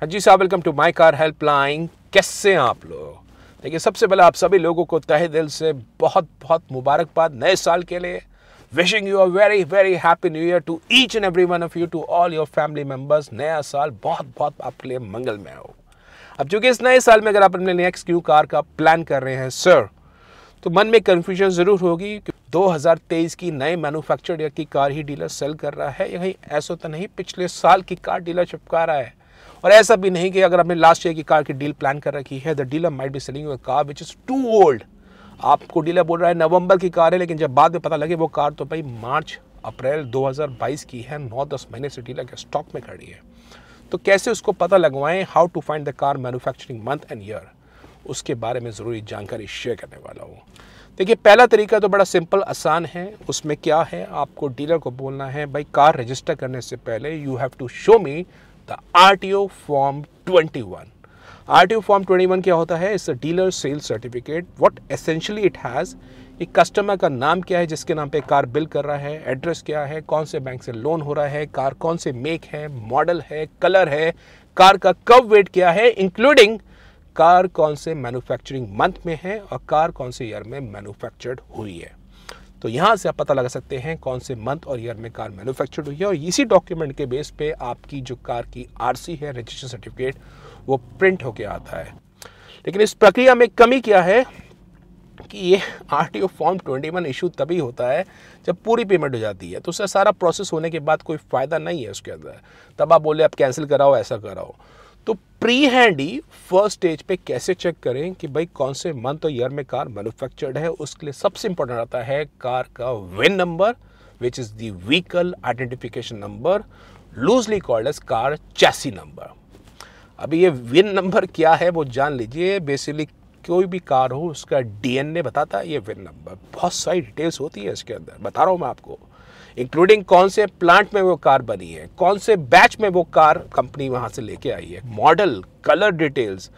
हाँ जी साहब welcome to my car helpline कैसे हैं आप लोग देखिए सबसे पहले आप सभी लोगों को तहे दिल से बहुत बहुत मुबारकबाद नए साल के लिए wishing you a very very happy new year to each and every one of you to all your family members नया साल बहुत बहुत आपके लिए मंगलमय हो अब चूंकि इस नए साल में अगर आप अपने नेक्स्ट क्यू कार का प्लान कर रहे हैं सर तो मन में कन्फ्यूजन ज़रूर होगी कि 2023 की नए मैन्युफैक्चर्ड ईयर की कार ही डीलर सेल कर रहा है या कहीं ऐसा तो नहीं पिछले साल की कार डीलर चिपका रहा है और ऐसा भी नहीं कि अगर आपने लास्ट ईयर की कार की डील प्लान कर रखी है the dealer might be selling a car which is too old आपको डीलर बोल रहा है नवंबर की कार है लेकिन जब बाद में पता लगे वो कार तो भाई मार्च अप्रैल 2022 की है नौ दस महीने से डीलर के स्टॉक में खड़ी है तो कैसे उसको पता लगवाएं how to find the car manufacturing month and year उसके बारे में ज़रूरी जानकारी शेयर करने वाला हूँ देखिए पहला तरीका तो बड़ा सिंपल आसान है उसमें क्या है आपको डीलर को बोलना है भाई कार रजिस्टर करने से पहले you have to show me the uh form twenty one R T O form twenty one क्या होता है it's a dealer sale certificate what essentially it has कि कस्टमर का नाम क्या है जिसके नाम पे कार बिल कर रहा है एड्रेस क्या है कौन से बैंक से लोन हो रहा है कार कौन से मेक है मॉडल है कलर है कार का कब वेट क्या है इंक्लूडिंग कार कौन से मैन्युफैक्चरिंग मंथ में है और कार कौन से ईयर में मैन्युफैक्चर्ड हुई है तो यहाँ से आप पता लगा सकते हैं कौन से मंथ और ईयर में कार मैन्युफैक्चर्ड हुई है और इसी डॉक्यूमेंट के बेस पे आपकी जो कार की आरसी है रजिस्ट्रेशन सर्टिफिकेट वो प्रिंट होके आता है लेकिन इस प्रक्रिया में कमी क्या है कि ये R T O form twenty one issue तभी होता है जब पूरी पेमेंट हो जाती है तो उससे सारा प्रोसेस होने के बाद कोई फ़ायदा नहीं है उसके अंदर तब आप बोले आप कैंसिल कराओ ऐसा कराओ तो प्री हैंड ही फर्स्ट स्टेज पे कैसे चेक करें कि भाई कौन से मंथ और ईयर में कार मैन्युफैक्चर्ड है उसके लिए सबसे इंपॉर्टेंट आता है कार का VIN number which is the vehicle identification number loosely called as car chassis number अभी ये विन नंबर क्या है वो जान लीजिए बेसिकली कोई भी कार हो उसका डीएनए बताता है ये विन नंबर बहुत सारी डिटेल्स होती है इसके अंदर बता रहा हूँ मैं आपको इंक्लूडिंग कौन से प्लांट में वो कार बनी है कौन से बैच में वो कार कंपनी वहाँ से लेके आई है मॉडल कलर डिटेल्स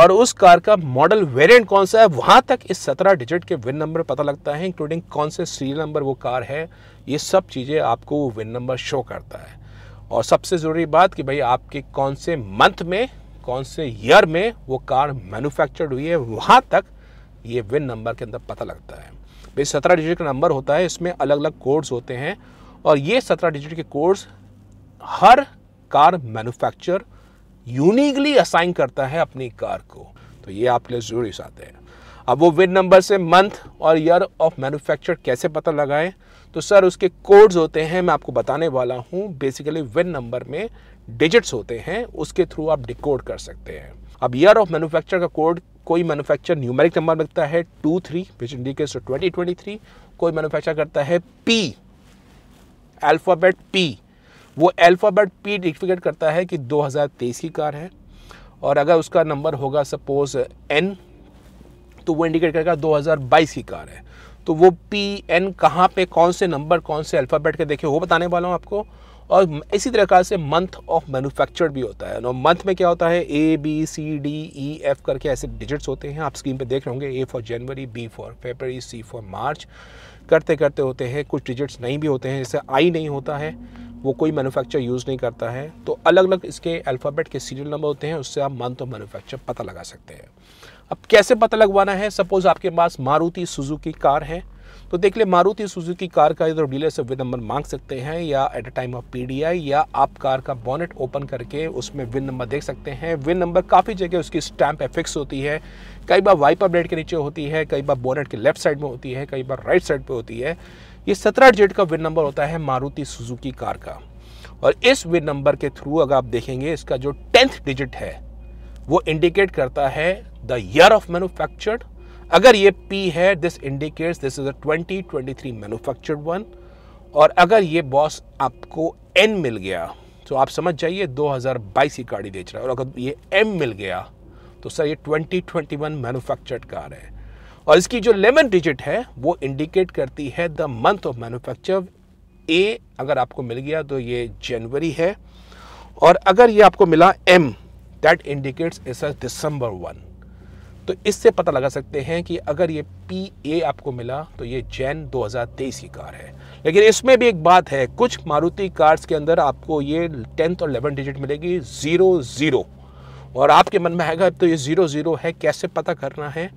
और उस कार का मॉडल वेरिएंट कौन सा है वहाँ तक इस सत्रह डिजिट के विन नंबर पता लगता है इंक्लूडिंग कौन से सीरियल नंबर वो कार है ये सब चीज़ें आपको वो विन नंबर शो करता है और सबसे ज़रूरी बात कि भाई आपके कौन से मंथ में कौन से ईयर में वो कार मैन्युफैक्चर्ड हुई है वहाँ तक ये विन नंबर के अंदर पता लगता है भाई सत्रह डिजिट का नंबर होता है इसमें अलग अलग कोड्स होते हैं और ये सत्रह डिजिट के कोड्स हर कार मैन्युफैक्चर यूनिकली असाइन करता है अपनी कार को तो ये आपके लिए ज़रूरी साथ है अब वो विन नंबर से मंथ और ईयर ऑफ मैन्युफैक्चर कैसे पता लगाएं तो सर उसके कोड्स होते हैं मैं आपको बताने वाला हूँ बेसिकली विन नंबर में डिजिट्स होते हैं उसके थ्रू आप डिकोड कर सकते हैं अब ईयर ऑफ मैन्युफैक्चर का कोड कोई मैन्युफैक्चर न्यूमेरिक नंबर लगता है two three which indicates twenty twenty three कोई मैन्युफैक्चर करता है पी अल्फ़ाबेट पी वो अल्फ़ाबेट पी डिफिकेट करता है कि 2023 की कार है और अगर उसका नंबर होगा सपोज एन तो वो इंडिकेट करेगा 2022 की कार है तो वो पी एन कहाँ पे कौन से नंबर कौन से अल्फ़ाबेट के देखे वो बताने वाला हूँ आपको और इसी तरह से मंथ ऑफ मैनुफैक्चर भी होता है मंथ में क्या होता है A B C D E F करके ऐसे डिजिट्स होते हैं आप स्क्रीन पे देख रहे होंगे A for January B for February C for March करते करते होते हैं कुछ डिजिट्स नहीं भी होते हैं जैसे आई नहीं होता है वो कोई मैनुफैक्चर यूज़ नहीं करता है तो अलग अलग इसके अल्फ़ाबेट के सीरियल नंबर होते हैं उससे आप मंथ ऑफ मैनुफैक्चर पता लगा सकते हैं अब कैसे पता लगवाना है सपोज़ आपके पास मारुति सुजुकी कार है तो देख ले मारुति सुजुकी कार का इधर डीलर से विन नंबर मांग सकते हैं या at a time of PDI या आप कार का बॉनेट ओपन करके उसमें विन नंबर देख सकते हैं विन नंबर काफ़ी जगह उसकी स्टैंप एफिक्स होती है कई बार वाइपर ब्लेड के नीचे होती है कई बार बोनेट के लेफ्ट साइड में होती है कई बार राइट साइड पर होती है ये सत्रह डिजिट का विन नंबर होता है मारुति सुजुकी कार का और इस विन नंबर के थ्रू अगर आप देखेंगे इसका जो टेंथ डिजिट है वो इंडिकेट करता है द ईयर ऑफ मैनुफैक्चर्ड अगर ये P है this indicates this is a 2023 manufactured one और अगर ये बॉस आपको N मिल गया तो आप समझ जाइए 2022 की गाड़ी बेच रहा है और अगर ये M मिल गया तो सर ये 2021 मैन्युफैक्चर्ड कार है और इसकी जो लेमन डिजिट है वो इंडिकेट करती है the month of manufacture A अगर आपको मिल गया तो ये जनवरी है और अगर ये आपको मिला M that indicates is December one तो इससे पता लगा सकते हैं कि अगर ये पी ए आपको मिला तो ये जैन 2023 की कार है लेकिन इसमें भी एक बात है कुछ मारुति कार्स के अंदर आपको ये टेंथ और इलेवन डिजिट मिलेगी ज़ीरो ज़ीरो और आपके मन में आएगा तो ये ज़ीरो ज़ीरो है कैसे पता करना है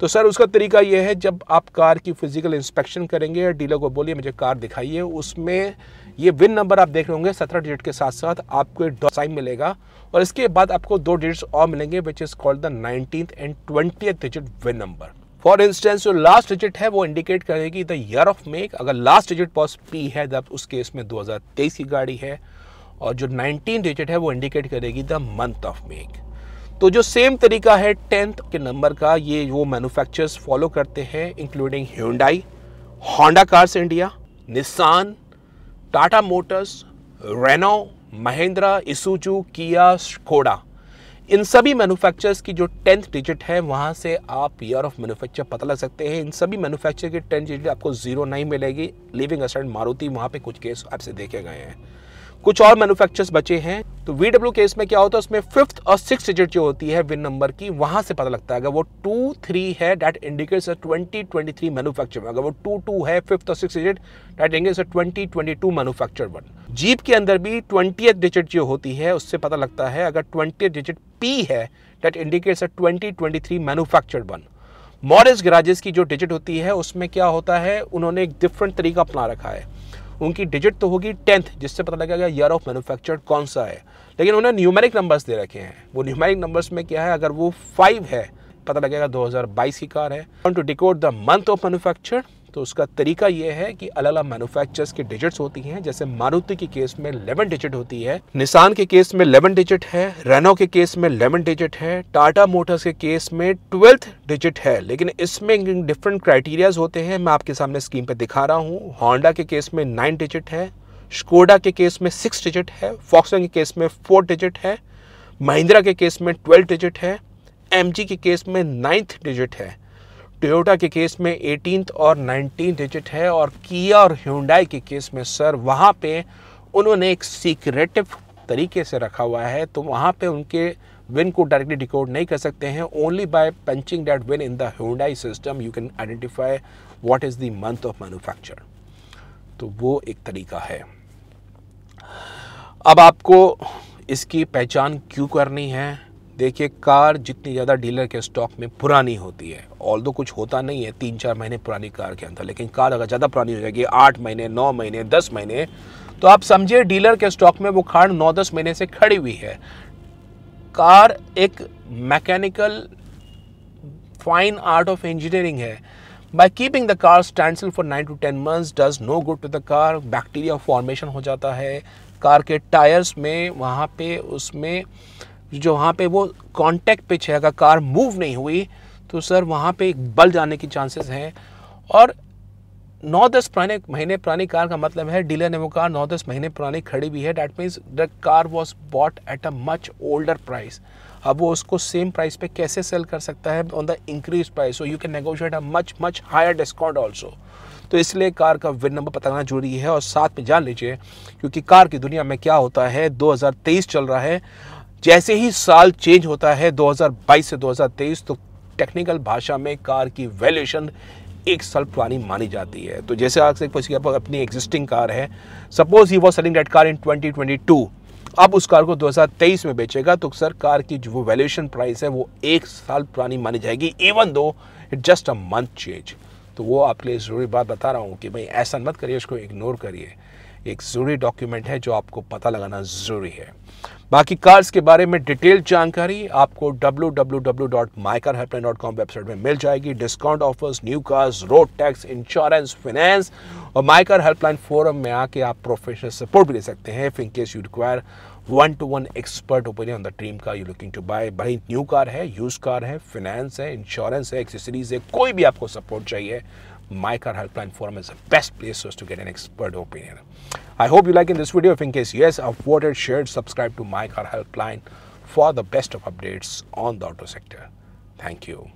तो सर उसका तरीका यह है जब आप कार की फिजिकल इंस्पेक्शन करेंगे या डीलर को बोलिए मुझे कार दिखाइए उसमें ये विन नंबर आप देख रहे होंगे सत्रह डिजिट के साथ साथ आपको एक साइन मिलेगा और इसके बाद आपको दो डिजिट्स और मिलेंगे which is called the nineteen and twenty digit VIN number for instance जो लास्ट डिजिट है वो इंडिकेट करेगी द ईयर ऑफ मेक अगर लास्ट डिजिट पॉस पी है तब उस केस में 2023 की गाड़ी है और जो 19 डिजिट है वो इंडिकेट करेगी द मंथ ऑफ मेक तो जो सेम तरीका है टेंथ के नंबर का ये वो मैन्युफैक्चरर्स फॉलो करते हैं including Hyundai Honda cars India Nissan Tata motors Renault Mahindra Isuzu Kia Skoda इन सभी मैन्युफैक्चरर्स की जो टेंथ डिजिट है वहाँ से आप ईयर ऑफ मैन्युफैक्चर पता लग सकते हैं इन सभी मैन्युफैक्चर की टेंथ डिजिट आपको जीरो नहीं मिलेगी लिविंग असेंट मारुति वहाँ पे कुछ केस आपसे देखे गए हैं कुछ और मैन्युफैक्चर्स बचे हैं तो वी केस में क्या होता है उसमें फिफ्थ और सिक्स डिजिट जो होती है विन नंबर की वहां से पता लगता है अगर वो टू थ्री है that indicates twenty twenty three manufacture अगर वो टू टू है फिफ्थ और six digit that indicates twenty twenty two manufacture one Jeep के अंदर भी ट्वेंटी डिजिट जो होती है उससे पता लगता है अगर ट्वेंटी डिजिट पी है that indicates twenty twenty three manufacture one Morris Garages की जो डिजिट होती है उसमें क्या होता है उन्होंने एक डिफरेंट तरीका अपना रखा है उनकी डिजिट तो होगी टेंथ जिससे पता लगेगा ईयर ऑफ मैनुफैक्चर कौन सा है लेकिन उन्हें न्यूमेरिक नंबर्स दे रखे हैं वो न्यूमेरिक नंबर्स में क्या है अगर वो फाइव है पता लगेगा 2022 की कार है to decode the month of manufacture तो उसका तरीका यह है कि अलग अलग मैनुफैक्चर्स के डिजिट्स होती हैं जैसे मारुति के केस में लेवन डिजिट होती है निशान के केस में लेवन डिजिट है रेनो के केस में लेवन डिजिट है टाटा मोटर्स के केस में ट्वेल्थ डिजिट है लेकिन इसमें डिफरेंट क्राइटेरियाज होते हैं मैं आपके सामने स्क्रीन पर दिखा रहा हूँ हॉन्डा के केस में नाइन डिजिट है स्कोडा के केस में सिक्स डिजिट है फॉक्सन के केस में फोर डिजिट है महिंद्रा के केस में ट्वेल्थ डिजिट है एम के केस में नाइन्थ डिजिट है टोयोटा के केस में एटीन और नाइनटीन डिजिट है और किया और ह्यूंडाई के केस में सर वहाँ पे उन्होंने एक सीक्रेटिव तरीके से रखा हुआ है तो वहाँ पे उनके विन को डायरेक्टली डिकोड नहीं कर सकते हैं only by punching that VIN in the Hyundai system you can identify what is the month of manufacture तो वो एक तरीका है अब आपको इसकी पहचान क्यों करनी है देखिए कार जितनी ज़्यादा डीलर के स्टॉक में पुरानी होती है ऑल दो कुछ होता नहीं है तीन चार महीने पुरानी कार के अंदर लेकिन कार अगर ज़्यादा पुरानी हो जाएगी आठ महीने नौ महीने दस महीने तो आप समझिए डीलर के स्टॉक में वो खाड़ नौ दस महीने से खड़ी हुई है कार एक mechanical fine art of engineering है by keeping the car standstill for nine to ten month does no good to the car bacteria formation हो जाता है कार के टायर्स में वहाँ पे उसमें जो वहाँ पे वो कांटेक्ट पिच है अगर कार मूव नहीं हुई तो सर वहाँ पे एक बल जाने की चांसेस हैं और नौ दस पुराने महीने पुरानी कार का मतलब है डीलर ने वो कार नौ दस महीने पुरानी खड़ी भी है that means the car was bought at a much older price अब वो उसको सेम प्राइस पे कैसे सेल कर सकता है on the increase price so you can negotiate a much much higher discount also तो इसलिए कार का विन नंबर पता करना जरूरी है और साथ में जान लीजिए क्योंकि कार की दुनिया में क्या होता है 2023 चल रहा है जैसे ही साल चेंज होता है 2022 से 2023 तो टेक्निकल भाषा में कार की वैल्यूशन एक साल पुरानी मानी जाती है तो जैसे आपसे अपनी एग्जिस्टिंग कार है सपोज ही वो सेलिंग डेट कार इन 2022 अब उस कार को 2023 में बेचेगा तो सर कार की जो वैल्यूएशन प्राइस है वो एक साल पुरानी मानी जाएगी even though it just a month change तो वो आपके लिए ज़रूरी बात बता रहा हूँ कि भाई ऐसा मत करिए उसको इग्नोर करिए एक ज़रूरी डॉक्यूमेंट है जो आपको पता लगाना ज़रूरी है बाकी कार्स के बारे में डिटेल जानकारी आपको www.mycarhelpline.com वेबसाइट में मिल जाएगी discount offers new cars road tax insurance finance और माइकर हेल्पलाइन फोरम में आके आप प्रोफेशनल सपोर्ट भी ले सकते हैं if in case you require one to one expert opinion the dream car you looking to buy भाई न्यू कार है यूज कार है फाइनेंस है इंश्योरेंस है एक्सेसरीज है कोई भी आपको सपोर्ट चाहिए my car helpline forum is the best place for us to get an expert opinion i hope you like in this video if in case yes i've voted shared subscribe to my car helpline for the best of updates on the auto sector thank you